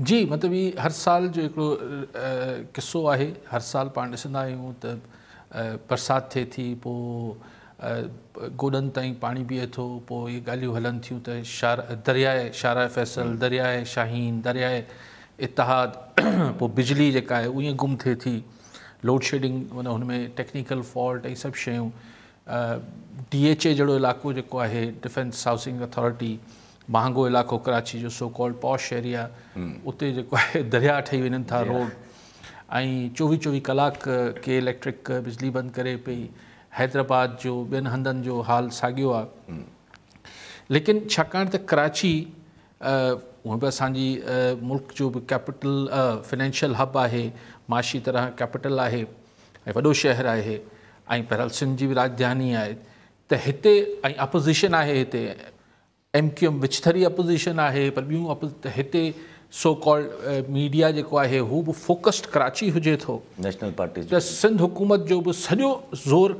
जी मतिलबु ही हर साल जो हिकिड़ो क़िसो आहे हर साल पाण ॾिसंदा आहियूं त बरसाति थिए थी पोइ गोॾनि ताईं पाणी बीहे थो पोइ इहे ॻाल्हियूं हलनि थियूं त शार दरियाए शारा फैसल दरियाए शाहीन दरियाए इतिहाद पोइ बिजली जेका आहे उहा गुम थिए थी लोड शेडिंग माना हुन में टेक्निकल फॉल्ट ऐं सभु शयूं डी एच ए जहिड़ो इलाइक़ो जेको आहे डिफेंस हाउसिंग अथॉरिटी महांगो इलाइक़ो कराची जो सो कॉल पॉश एरिया उते जेको आहे दरिया ठही वञनि था रोड ऐं चोवीह चोवीह कलाक के इलेक्ट्रिक बिजली बंदि करे पई हैदराबाद जो ॿियनि हंधनि जो हाल साॻियो आहे लेकिन छाकाणि त कराची उहा बि असांजी मुल्क जो बि कैपिटल फाइनैंशियल हब आहे माशी तरह कैपिटल आहे ऐं वॾो शहर आहे ऐं पहिरियों सिंध जी बि राजधानी आहे त हिते ऐं अपोज़िशन आहे हिते एम क्यू एम विछथरी अपोज़िशन आहे पर ॿियूं अपो हिते सो कॉल्ड मीडिया जेको आहे हू बि फोकस्ड कराची हुजे थो नेशनल पार्टी त सिंध हुकूमत जो बि सॼो ज़ोर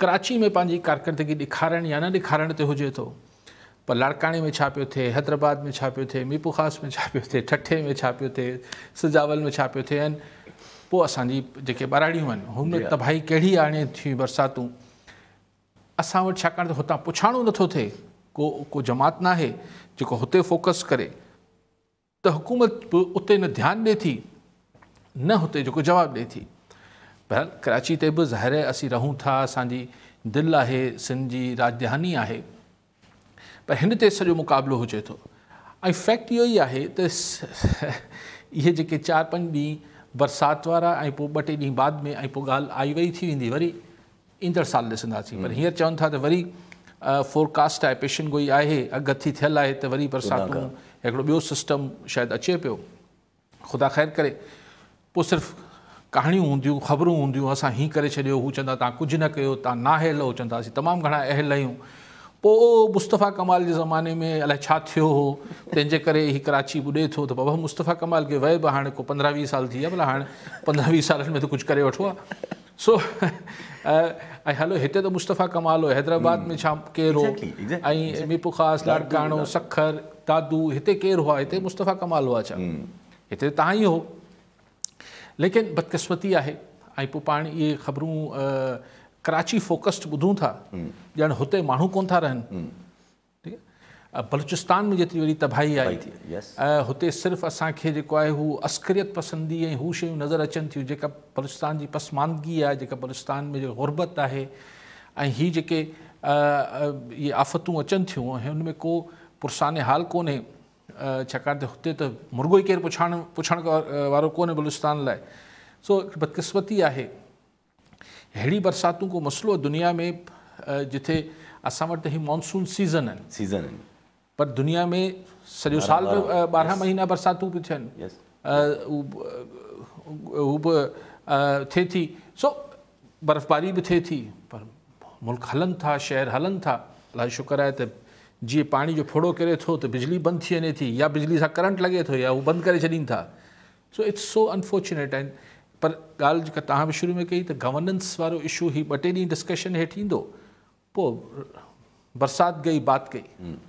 कराची में पंहिंजी कारकर्दगी ॾेखारण या न ॾेखारण ते हुजे थो पर लाड़काणे में छा पियो थिए हैदराबाद में छा पियो थिए मीपुखास में छा पियो थिए ठठे में छा पियो थिए सिजावल में छा पियो थिए पोइ असांजी जेके ॿारड़ियूं आहिनि हुन त भाई कहिड़ी आणे थी बरसातूं असां वटि छाकाणि त हुतां पुछाणो नथो थिए को को जमात नाहे जेको हुते फोकस करे त हुकूमत बि उत ध्यान ध्यानु थी न हुते जेको जवाबु ॾिए थी बहरहाल कराची ते बि ज़ाहिर असीं रहूं था असांजी दिलि आहे सिंध जी राजधानी है पर हिन ते सॼो मुक़ाबिलो हुजे थो ऐं फैक्ट इहो ई आहे त इहे जेके चारि पंज ॾींहं वारा ऐं पोइ बाद में गाल आई वही थी वेंदी वरी ईंदड़ साल ॾिसंदासीं पर हम्म। हींअर चवनि था त वरी फोरकास्ट आहे पेशन गोई आहे अॻती थियल आहे त वरी परसां हिकिड़ो ॿियो सिस्टम शायदि अचे पियो ख़ुदा ख़ैर करे पोइ सिर्फ़ु कहाणियूं हूंदियूं ख़बरूं हूंदियूं असां हीअं करे छॾियो हू चवंदा तव्हां कुझु न कयो तव्हां नाहिल हो चवंदा असीं तमामु घणा अहल आहियूं पोइ मुस्तफ़ा कमाल जे ज़माने में अलाए छा थियो हो तंहिंजे करे हीउ कराची ॿुधे थो त बाबा मुस्तफ़ा कमाल खे वहे बि हाणे को पंद्रहं वीह साल थी विया भला हाणे पंद्रहं वीह सालनि में त कुझु करे वठो आहे सो आई हलो हिते त मुस्तफ़ा कमाल हो हैदराबाद में छा केरु ऐं मीपू ख़ासि सखर दादू हिते केरु हुआ हिते मुस्तफ़ा कमाल हुआ छा हिते तव्हां ई हो लेकिन बदकिस्मती आहे ऐं पोइ पाण इहे ख़बरूं कराची फोकस्ड ॿुधूं था ॼण हुते माण्हू कोन्ह था रहनि बलूचिस्तान में जेतिरी वॾी तबाही आई थी उतने सिर्फ़ असो है जेको अस्करियत पसंदी ऐं हू शयूं नज़र अचनि थियूं जेका बलूचिस्तान जी पसमानदगी आहे जेका बलूचिस्तान में गुर्बत है आहे ऐं ये आफतू अचन आफ़तूं उनमें थियूं ऐं हुन को पुरसान हाल कोन्हे छाकाणि त मुर्गो ही केर पुछाण पुछण वारो कोन्हे बलूचिस्तान लाइ सो बदकिस्मती आहे अहिड़ी बरसातूं को मसलो दुनिया में जिथे असां वटि त सीज़न सीज़न आहिनि पर दुनिया में सॼो साल ॿारहं महीना बरसातूं बि थियनि हू बि थिए थी सो बर्फ़बारी बि थिए थी पर मुल्क हलनि था शहर हलनि था इलाही शुक्र आहे त जीअं पाणी जो फोड़ो किरे थो त बिजली बंदि थी वञे थी या बिजली सां करंट लॻे थो या हू बंदि करे छॾीनि था सो इट्स सो अनफॉर्चुनेट आहिनि पर ॻाल्हि जेका तव्हां बि शुरू में कई त गवर्नेंस वारो इशू ई ॿ टे ॾींहं डिस्कशन हेठि ईंदो पोइ बरसाति गई बात कई हम्म।